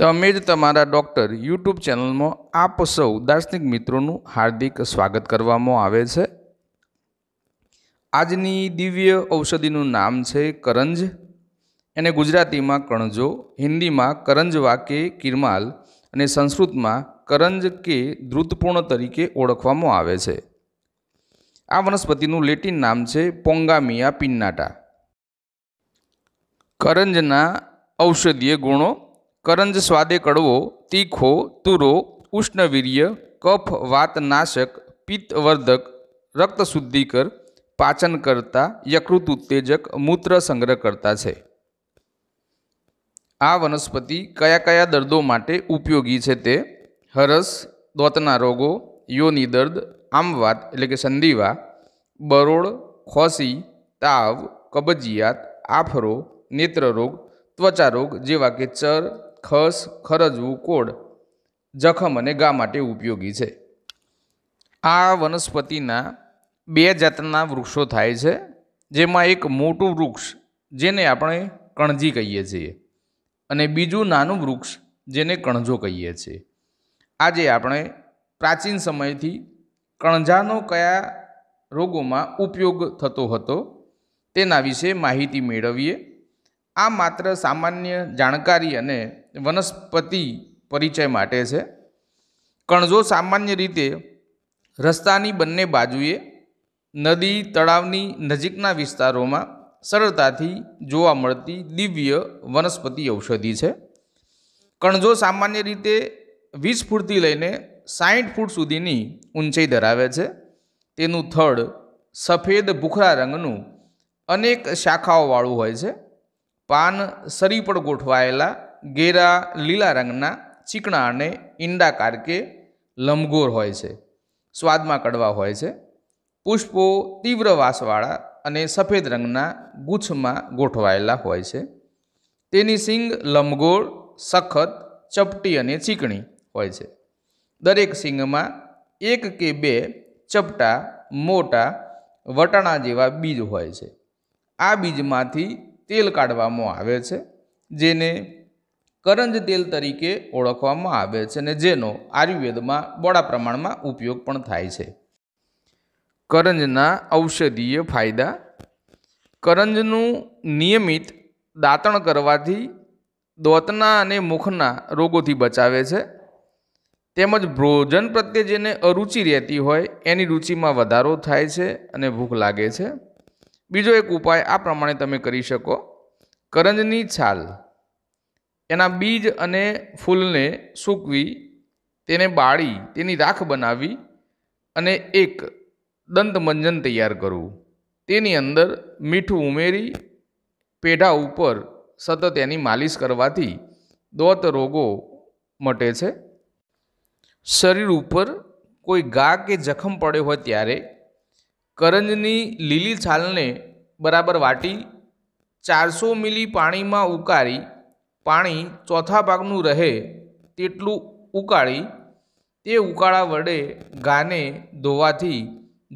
તમે જ તમારા ડૉક્ટર યુટ્યુબ ચેનલમાં આપ સૌ દાર્શનિક મિત્રોનું હાર્દિક સ્વાગત કરવામાં આવે છે આજની દિવ્ય ઔષધિનું નામ છે કરંજ એને ગુજરાતીમાં કણજો હિન્દીમાં કરંજવા કે કિરમાલ અને સંસ્કૃતમાં કરંજ કે દ્રુતપૂર્ણ તરીકે ઓળખવામાં આવે છે આ વનસ્પતિનું લેટિન નામ છે પોંગામિયા પિન્નાટા કરંજના ઔષધીય ગુણો કરંજ સ્વાદે કડવો તીખો તુરો ઉષ્ણવીર્ય કફ વાતનાશક પિત્તવર્ધક રક્તશુદ્ધિકર શુદ્ધિકર પાચન કરતા યકૃત ઉત્તેજક મૂત્ર સંગ્રહ કરતા છે આ વનસ્પતિ કયા કયા દર્દો માટે ઉપયોગી છે તે હરસ દોતના રોગો યોની દર્દ આમવાત એટલે કે સંધિવા બરોળ ખોસી તાવ કબજિયાત આફરો નેત્રરોગ ત્વચા રોગ જેવા કે ચર ખસ ખરજવું કોડ જખમ અને ગા માટે ઉપયોગી છે આ વનસ્પતિના બે જાતના વૃક્ષો થાય છે જેમાં એક મોટું વૃક્ષ જેને આપણે કણજી કહીએ છીએ અને બીજું નાનું વૃક્ષ જેને કણજો કહીએ છીએ આજે આપણે પ્રાચીન સમયથી કણજાનો કયા રોગોમાં ઉપયોગ થતો હતો તેના વિશે માહિતી મેળવીએ આ માત્ર સામાન્ય જાણકારી અને વનસ્પતિ પરિચય માટે છે કણજો સામાન્ય રીતે રસ્તાની બંને બાજુએ નદી તળાવની નજીકના વિસ્તારોમાં સરળતાથી જોવા મળતી દિવ્ય વનસ્પતિ ઔષધિ છે કણજો સામાન્ય રીતે વીસ ફૂટથી લઈને સાઠ ફૂટ સુધીની ઊંચાઈ ધરાવે છે તેનું થડ સફેદ ભૂખરા રંગનું અનેક શાખાઓવાળું હોય છે પાન સરી પર ગોઠવાયેલા ઘેરા લીલા રંગના ચીકણા અને ઈંડા કારકે લંબગોર હોય છે સ્વાદમાં કડવા હોય છે પુષ્પો તીવ્ર વાસવાળા અને સફેદ રંગના ગુચ્છમાં ગોઠવાયેલા હોય છે તેની સિંગ લંબગોળ સખત ચપટી અને ચીકણી હોય છે દરેક સિંગમાં એક કે બે ચપટા મોટા વટાણા જેવા બીજ હોય છે આ બીજમાંથી તેલ કાઢવામાં આવે છે જેને કરંજ તેલ તરીકે ઓળખવામાં આવે છે અને જેનો આયુર્વેદમાં બહોળા પ્રમાણમાં ઉપયોગ પણ થાય છે કરંજના ઔષધીય ફાયદા કરંજનું નિયમિત દાંતણ કરવાથી દોતના અને મુખના રોગોથી બચાવે છે તેમજ ભોજન પ્રત્યે જેને અરુચિ રહેતી હોય એની રુચિમાં વધારો થાય છે અને ભૂખ લાગે છે બીજો એક ઉપાય આ પ્રમાણે તમે કરી શકો કરંજની છાલ એના બીજ અને ફૂલને સૂકવી તેને બાળી તેની રાખ બનાવી અને એક દંતમંજન તૈયાર કરવું તેની અંદર મીઠું ઉમેરી પેઢા ઉપર સતત એની માલિશ કરવાથી દોત રોગો મટે છે શરીર ઉપર કોઈ ઘા કે જખમ પડ્યો હોય ત્યારે કરંજની લીલી છાલને બરાબર વાટી ચારસો મિલી પાણીમાં ઉકારી પાણી ચોથા ભાગનું રહે તેટલું ઉકાળી તે ઉકાળા વડે ગાને ધોવાથી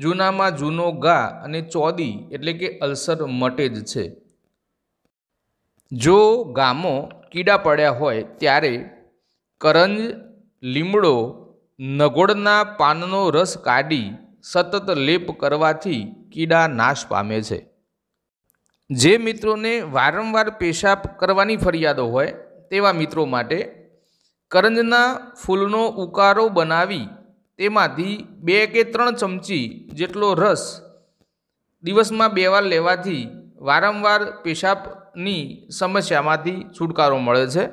જૂનામાં જૂનો ગા અને ચોદી એટલે કે અલ્સર મટે જ છે જો ગામો કીડા પડ્યા હોય ત્યારે કરંજ લીમડો નગોળના પાનનો રસ કાઢી સતત લેપ કરવાથી કીડા નાશ પામે છે જે મિત્રોને વારંવાર પેશાબ કરવાની ફરિયાદો હોય તેવા મિત્રો માટે કરંજના ફૂલનો ઉકારો બનાવી તેમાંથી બે કે ત્રણ ચમચી જેટલો રસ દિવસમાં બે વાર લેવાથી વારંવાર પેશાબની સમસ્યામાંથી છુટકારો મળે છે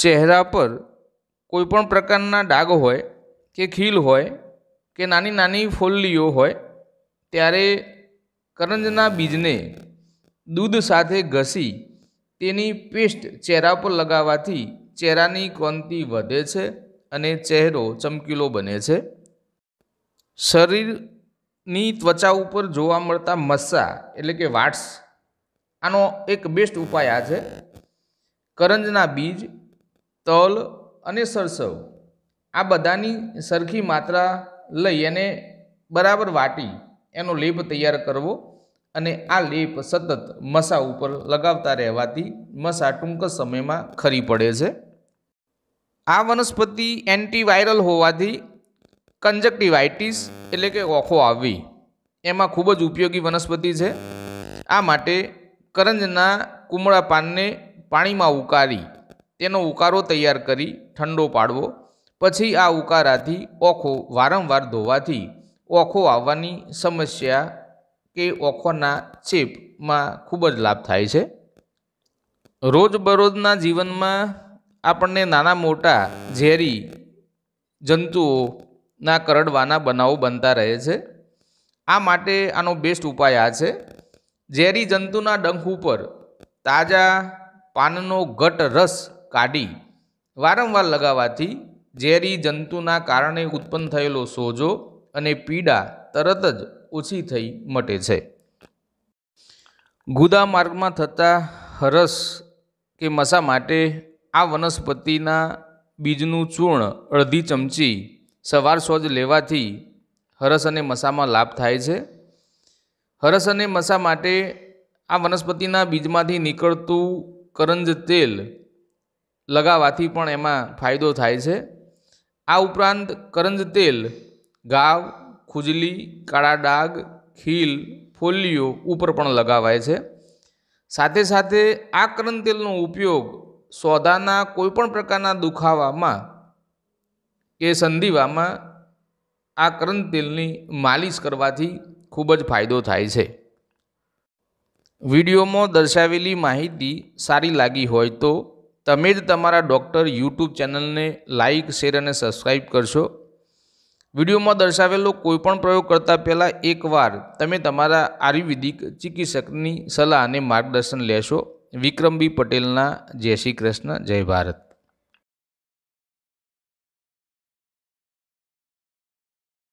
ચહેરા પર કોઈપણ પ્રકારના ડાઘ હોય કે ખીલ હોય કે નાની નાની ફોલ્લીઓ હોય ત્યારે કરંજના બીજને દૂધ સાથે ઘસી તેની પેસ્ટ ચહેરા પર લગાવવાથી ચહેરાની કોંતિ વધે છે અને ચહેરો ચમકીલો બને છે શરીરની ત્વચા ઉપર જોવા મળતા મસ્સા એટલે કે વાટ્સ આનો એક બેસ્ટ ઉપાય આ છે કરંજના બીજ તલ અને સરસવ આ બધાની સરખી માત્રા લઈ અને બરાબર વાટી એનો લેપ તૈયાર કરવો અને આ લેપ સતત મસા ઉપર લગાવતા રહેવાથી મસા ટૂંક સમયમાં ખરી પડે છે આ વનસ્પતિ એન્ટીવાયરલ હોવાથી કંજક્ટિવાઇટિસ એટલે કે ઓખો આવવી એમાં ખૂબ જ ઉપયોગી વનસ્પતિ છે આ માટે કરંજના કુમળા પાનને પાણીમાં ઉકારી તેનો ઉકારો તૈયાર કરી ઠંડો પાડવો પછી આ ઉકારાથી ઓખો વારંવાર ધોવાથી ઓખો આવવાની સમસ્યા કે ઓખોના ચેપમાં ખૂબ જ લાભ થાય છે રોજબરોજના જીવનમાં આપણને નાના મોટા ઝેરી જંતુઓના કરડવાના બનાવો બનતા રહે છે આ માટે આનો બેસ્ટ ઉપાય આ છે ઝેરી જંતુના ડંખ ઉપર તાજા પાનનો ઘટ રસ કાઢી વારંવાર લગાવવાથી ઝેરી જંતુના કારણે ઉત્પન્ન થયેલો સોજો અને પીડા તરત જ ઓછી થઈ મટે છે ગુદા માર્ગમાં થતા હરસ કે મસા માટે આ વનસ્પતિના બીજનું ચૂર્ણ અડધી ચમચી સવાર સોજ લેવાથી હરસ અને મસામાં લાભ થાય છે હરસ અને મસા માટે આ વનસ્પતિના બીજમાંથી નીકળતું કરંજ તેલ લગાવાથી પણ એમાં ફાયદો થાય છે આ ઉપરાંત કરંજ તેલ ગાવ ખુજલી કાળા ડાઘ ખીલ ફોલ્લીઓ ઉપર પણ લગાવાય છે સાથે સાથે આ કરન તેલનો ઉપયોગ સોદાના કોઈપણ પ્રકારના દુખાવામાં કે સંધિવામાં આ કરન તેલની માલિશ કરવાથી ખૂબ જ ફાયદો થાય છે વિડીયોમાં દર્શાવેલી માહિતી સારી લાગી હોય તો તમે જ તમારા ડૉક્ટર યુટ્યુબ ચેનલને લાઇક શેર અને સબસ્ક્રાઈબ કરશો વિડીયોમાં દર્શાવેલો કોઈપણ પ્રયોગ કરતા પહેલાં એકવાર તમે તમારા આયુર્વેદિક ચિકિત્સકની સલાહ અને માર્ગદર્શન લેશો વિક્રમબી પટેલના જય શ્રી કૃષ્ણ જય ભારત